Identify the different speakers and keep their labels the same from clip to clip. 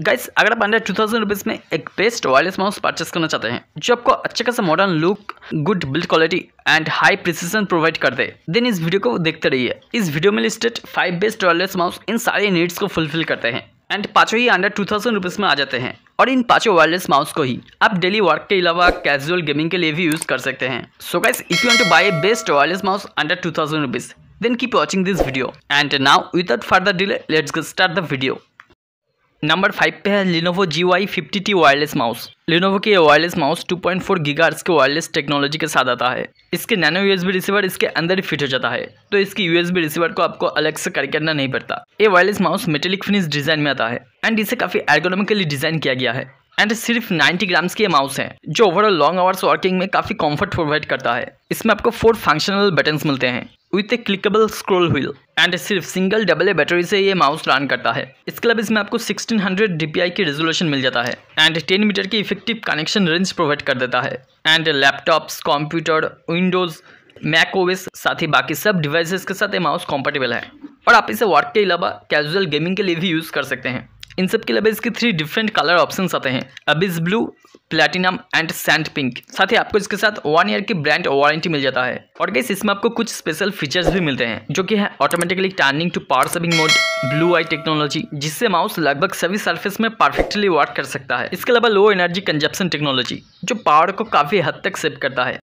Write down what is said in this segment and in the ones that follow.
Speaker 1: guys अगर आप under two thousand rupees में एक बेस्ट वायरलेस माउस परचेस करना चाहते हैं जो आपको अच्छे खासा modern look good build quality and high precision provide कर दे देन इस वीडियो को देखते रहिए इस वीडियो में listed five best wireless mouse इन सारे नीड्स को फुलफिल करते हैं एंड पाँचों ही अंडर टू थाउजेंड रुपीज़ में आ जाते हैं और इन पाँचों वायरलेस माउस को ही आप डेली वर्क के अलावा कैजुअल गेमिंग के लिए भी यूज़ कर सकते हैं so guys if you want to buy a best wireless mouse under two thousand rupees then keep watching this video and now without further delay let's get start the video number five पे है Lenovo G Y fifty T wireless mouse Lenovo के wireless mouse 2.4 point के wireless technology के साथ आता है इसके nano USB receiver इसके अंदर ही फिट हो जाता है तो इसकी यूएसबी रिसीवर को आपको अलग से कनेक्ट करना नहीं पड़ता ये wireless mouse metallic finish design में आता है एंड इसे काफी एर्गोनॉमिकली डिजाइन किया गया है एंड सिर्फ 90 ग्राम्स की माउस है जो ओवरऑल लॉन्ग आवर्स वर्किंग में काफी कंफर्ट प्रोवाइड करता है इसमें आपको फोर फंक्शनल बटन्स मिलते हैं with a clickable scroll wheel and सिर्फ सिंगल डबल ए बैटरी से ये माउस रन करता है इसके अलावा इसमें आपको 1600 हंड्रेड की रेजोल्यूशन मिल जाता है एंड 10 मीटर की इफेक्टिव कनेक्शन रेंज प्रोवाइड कर देता है and laptops computer Windows Mac OS साथ ही बाकी सब डिवाइसेस के साथ ये माउस कॉम्पेटेबल है और आप इसे वर्क के अलावा कैजुअल गेमिंग के लिए भी यूज़ कर सकते हैं इन सब के अलावा इसके थ्री डिफरेंट कलर ऑप्शन आते हैं abyss blue platinum and sand pink साथ ही आपको इसके साथ वन ईयर की ब्रांड वारंटी मिल जाता है और गैस इसमें आपको कुछ स्पेशल फीचर्स भी मिलते हैं जो कि है automatically turning to power saving mode blue eye technology जिससे माउस लगभग सभी सर्फेस में परफेक्टली वर्क कर सकता है इसके अलावा लो एनर्जी कंजप्शन टेक्नोलॉजी जो पावर को काफी हद तक सेव करता है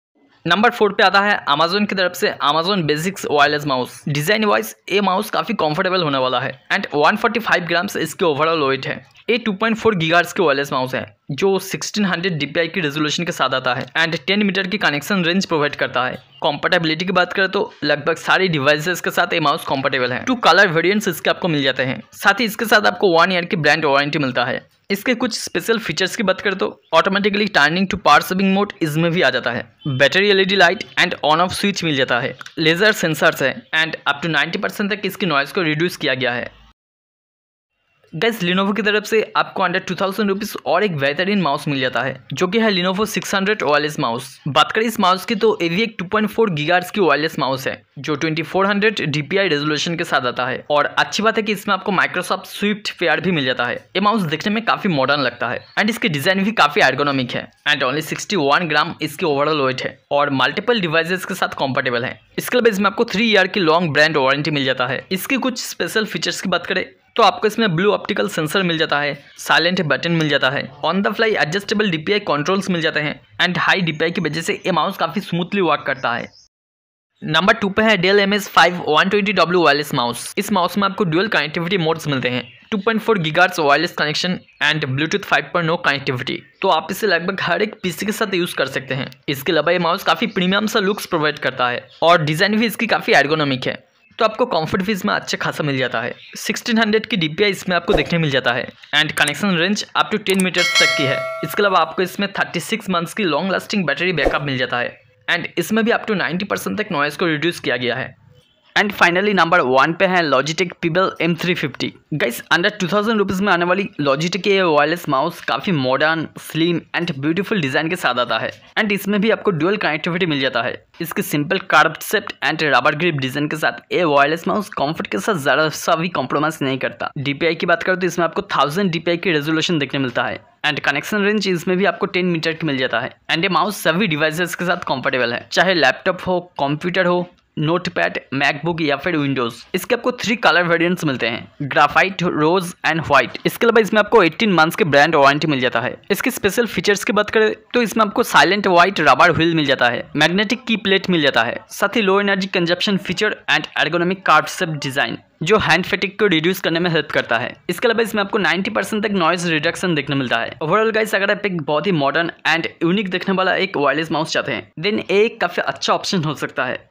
Speaker 1: नंबर फोर पे आता है अमेजोन की तरफ से Amazon basics wireless mouse design wise ये माउस काफ़ी कंफर्टेबल होने वाला है एंड 145 ग्राम्स इसके ओवरऑल वेट है ए 2.4 पॉइंट के वायरलेस माउस है जो 1600 हंड्रेड की रेजोल्यूशन के साथ आता है एंड 10 मीटर की कनेक्शन रेंज प्रोवाइड करता है कॉम्पेटेबिलिटी की बात करें तो लगभग सारे डिवाइसेस के साथ ये माउस कॉम्पेटेबल है टू कलर वेरिएंट्स इसके आपको मिल जाते हैं साथ ही इसके साथ आपको वन ईयर की ब्रांड वारंटी मिलता है इसके कुछ स्पेशल फीचर्स की बात करें तो automatically turning to power saving mode इसमें भी आ जाता है battery LED light and on off switch मिल जाता है लेजर सेंसर्स है एंड अप टू 90% तक इसकी नॉइज़ को रिड्यूस किया गया है गैस लिनोवो की तरफ से आपको अंडर टू थाउजेंड रुपीज़ और एक बेहतरीन माउस मिल जाता है जो कि है Lenovo six hundred wireless mouse बात करें इस माउस की तो ये एक टू पॉइंट फोर गीगार्स की वायरलेस माउस है जो twenty four hundred DPI resolution के साथ आता है और अच्छी बात है कि इसमें आपको माइक्रोसॉफ्ट स्विफ्ट फेयर भी मिल जाता है ये माउस देखने में काफी मॉडर्न लगता है एंड इसके डिजाइन भी काफी एर्गोनॉमिक है and only sixty one gram इसकी ओवरऑल वेट है और मल्टीपल डिवाइसेज के साथ कम्फर्टेबल है इसके अलावा इसमें आपको थ्री ईयर की लॉन्ग ब्रांड वारंटी मिल जाता है इसके कुछ स्पेशल फीचर्स की बात करें तो आपको इसमें ब्लू ऑप्टिकल सेंसर मिल जाता है साइलेंट बटन मिल जाता है on the fly adjustable DPI controls मिल जाते हैं एंड हाई डीपीआई की वजह से ये माउस काफ़ी स्मूथली वर्क करता है नंबर टू पे है Dell M S five one twenty W wireless mouse इस माउस में आपको डुअल कनेक्टिविटी मोड्स मिलते हैं 2.4 point wireless connection and Bluetooth 5.0 connectivity तो आप इसे लगभग हर एक पीसी के साथ यूज़ कर सकते हैं इसके अलावा ये माउस काफ़ी प्रीमियम सा लुक्स प्रोवाइड करता है और डिज़ाइन भी इसकी काफ़ी एर्गोनॉमिक है तो आपको कॉम्फर्ट फीस में अच्छा खासा मिल जाता है 1600 की डी इसमें आपको देखने मिल जाता है and connection range up to 10 metres तक की है इसके अलावा आपको इसमें 36 मंथ्स की लॉन्ग लास्टिंग बैटरी बैकअप मिल जाता है एंड इसमें भी अप टू 90 परसेंट तक नॉइज़ को रिड्यूस किया गया है एंड फाइनली नंबर वन पे है Logitech pebble M three fifty guys under two thousand rupees में आने वाली लॉजिटेक ये वायरलेस माउस काफ़ी modern slim and beautiful design के साथ आता है एंड इसमें भी आपको ड्यूअल कनेक्टिविटी मिल जाता है इसके simple curved shape and rubber grip design के साथ ये वायरलेस माउस कम्फर्ट के साथ ज़रा सा भी कॉम्प्रोमाइज़ नहीं करता डीपीआई की बात करें तो इसमें आपको थाउजेंड डी की रेजोलूशन देखने मिलता है एंड कनेक्शन रेंज इसमें भी आपको 10 मीटर मिल जाता है एंड ये माउस सभी डिवाइसेस के साथ कंफर्टेबल है चाहे लैपटॉप हो कंप्यूटर हो नोटपैड मैकबुक या फिर विंडोज़ इसके आपको थ्री कलर वेरिएंट्स मिलते हैं ग्राफाइट रोज एंड व्हाइट इसके अलावा इसमें आपको 18 मंथ्स के ब्रांड वारंटी मिल जाता है इसके स्पेशल फीचर्स की बात करें तो इसमें आपको साइलेंट व्हाइट रबर व्हील मिल जाता है मैग्नेटिक की प्लेट मिल जाता है साथ ही low energy consumption feature and ergonomic curved shape design जो हैंड फेटिक को रिड्यूस करने में हेल्प करता है इसके अलावा इसमें आपको 90 परसेंट तक नॉइज रिडक्शन देखने मिलता है ओवरऑल गाइस अगर आप एक बहुत ही मॉडर्न एंड यूनिक देखने वाला एक वायरलेस माउस चाहते हैं देन एक काफी अच्छा ऑप्शन हो सकता है